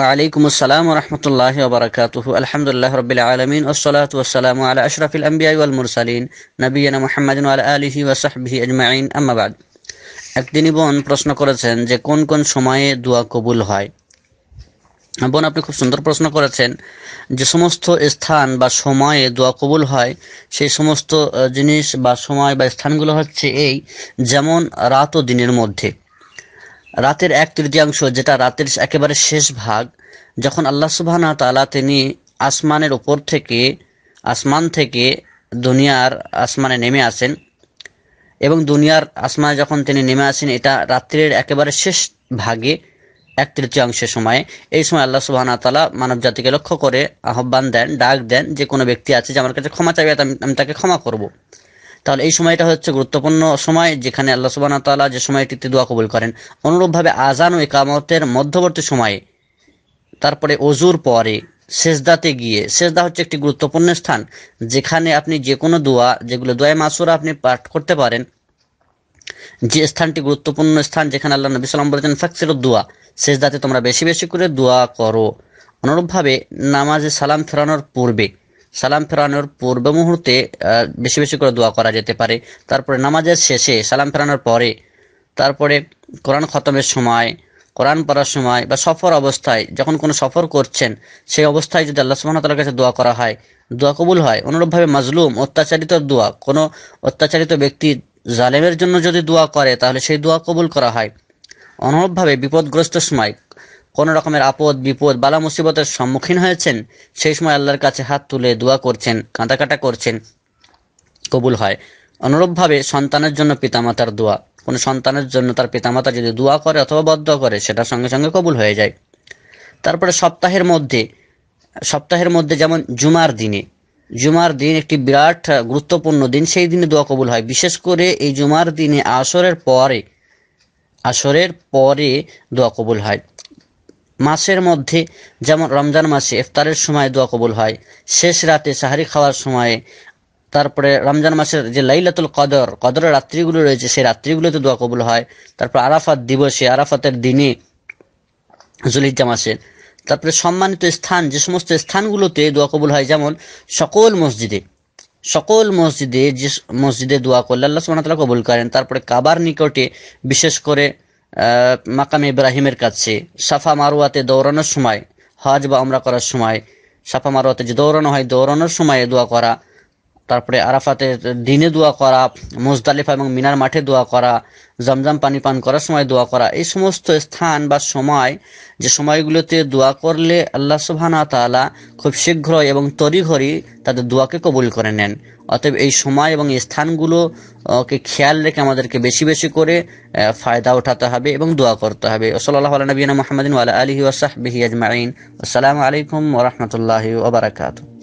ওয়ালাইকুম আসসালাম রহমতুল্লাহ ওবরাকাত আলহামদুলিল্লাহ রবিল আলমিন ওসলাত ওসালাম আলা আশরাফিল আম্বিয়াই ওয়াল মুরসালিন নবীনা মোহাম্মদ আলা আলহি ওয়াসাহবিহি আজমাইন আম্মাবাদ একদিনই বোন প্রশ্ন করেছেন যে কোন কোন সময়ে দোয়া কবুল হয় বোন আপনি খুব সুন্দর প্রশ্ন করেছেন যে সমস্ত স্থান বা সময়ে দোয়া কবুল হয় সেই সমস্ত জিনিস বা সময় বা স্থানগুলো হচ্ছে এই যেমন রাত ও দিনের মধ্যে রাতের এক তৃতীয়াংশ যেটা রাতের একেবারে শেষ ভাগ যখন আল্লাহ সুবাহ তালা তিনি আসমানের ওপর থেকে আসমান থেকে দুনিয়ার আসমানে নেমে আসেন এবং দুনিয়ার আসমানে যখন তিনি নেমে আসেন এটা রাত্রির একেবারে শেষ ভাগে এক তৃতীয়াংশের সময়ে এই সময় আল্লাহ সুবাহ তালা মানব জাতিকে লক্ষ্য করে আহ্বান দেন ডাক দেন যে কোনো ব্যক্তি আছে যে আমার কাছে ক্ষমা চাইবে আমি তাকে ক্ষমা করব। তাহলে এই সময়টা হচ্ছে গুরুত্বপূর্ণ সময় যেখানে আল্লাহ সুবাহ তালা যে সময়টিতে দোয়া কবুল করেন অনুরূপভাবে আজান ও একামতের মধ্যবর্তী সময়ে তারপরে অজুর পরে শেষদাতে গিয়ে শেষদা হচ্ছে একটি গুরুত্বপূর্ণ স্থান যেখানে আপনি যে কোনো দোয়া যেগুলো দোয়া মাসুরা আপনি পাঠ করতে পারেন যে স্থানটি গুরুত্বপূর্ণ স্থান যেখানে আল্লাহ নবী সাল্লাম বলেছেন ফাকসির দোয়া সেজদাতে তোমরা বেশি বেশি করে দোয়া করো অনুরূপভাবে নামাজে সালাম ফেরানোর পূর্বে সালাম ফেরানোর পূর্ব মুহূর্তে বেশি বেশি করে দোয়া করা যেতে পারে তারপরে নামাজের শেষে সালাম ফেরানোর পরে তারপরে কোরআন খতমের সময় কোরআন পড়ার সময় বা সফর অবস্থায় যখন কোনো সফর করছেন সেই অবস্থায় যদি আল্লাহ সুবাহতালার কাছে দোয়া করা হয় দোয়া কবুল হয় অনুরূপভাবে মাজলুম অত্যাচারিত দোয়া কোনো অত্যাচারিত ব্যক্তি জালেমের জন্য যদি দোয়া করে তাহলে সেই দোয়া কবুল করা হয় অনুরূপভাবে বিপদগ্রস্ত সময় কোনো রকমের আপদ বিপদ বালা মুসিবতের সম্মুখীন হয়েছেন সেই সময় আল্লাহর কাছে হাত তুলে দোয়া করছেন কাঁদাকাটা করছেন কবুল হয় অনুরূপভাবে সন্তানের জন্য পিতামাতার দোয়া কোনো সন্তানের জন্য তার পিতামাতা যদি দোয়া করে অথবা বদ্ধ করে সেটা সঙ্গে সঙ্গে কবুল হয়ে যায় তারপরে সপ্তাহের মধ্যে সপ্তাহের মধ্যে যেমন জুমার দিনে জুমার দিন একটি বিরাট গুরুত্বপূর্ণ দিন সেই দিনে দোয়া কবুল হয় বিশেষ করে এই জুমার দিনে আসরের পরে আসরের পরে দোয়া কবুল হয় মাসের মধ্যে যেমন রমজান মাসে ইফতারের সময় দোয়া কবুল হয় শেষ রাতে সাহারি খাওয়ার সময়ে তারপরে রমজান মাসের যে লাইলাতুল কদর কদরের রাত্রিগুলো রয়েছে সেই রাত্রিগুলোতে দোয়া কবুল হয় তারপর আরাফাত দিবসে আরাফাতের দিনে জুলিজ্জা মাসে তারপরে সম্মানিত স্থান যে সমস্ত স্থানগুলোতে দোয়া কবুল হয় যেমন সকল মসজিদে সকল মসজিদে যে মসজিদে দোয়া করলে আল্লাহ সুবাহ কবুল করেন তারপরে কাবার নিকটে বিশেষ করে মাকাম ইব্রাহিমের কাছে সাফা মারুয়াতে দৌড়ানোর সময় হজ বা অমরা করার সময় সাফা মারুয়াতে যে দৌড়ানো হয় দৌড়ানোর সময় দোয়া করা তারপরে আরাফাতে দিনে দোয়া করা মুজদালিফা এবং মিনার মাঠে দোয়া করা জমজম পানি পান করার সময় দোয়া করা এই সমস্ত স্থান বা সময় যে সময়গুলোতে দোয়া করলে আল্লাহ সুবহানাহু তাআলা খুব শীঘ্রই এবং তড়িঘড়ি তাদের দোয়াকে কবুল করে নেন অতএব এই সময় এবং স্থানগুলোকে খেয়াল রেখে আমাদেরকে বেশি বেশি করে ফায়দা উঠাতে হবে এবং দোয়া করতে হবে ওসলাল নবীন মোহাম্মদিন আলহি ওসাহ আজমাইন আসসালামু আলাইকুম ওরহমতুল্লাহ ওবরাকাতু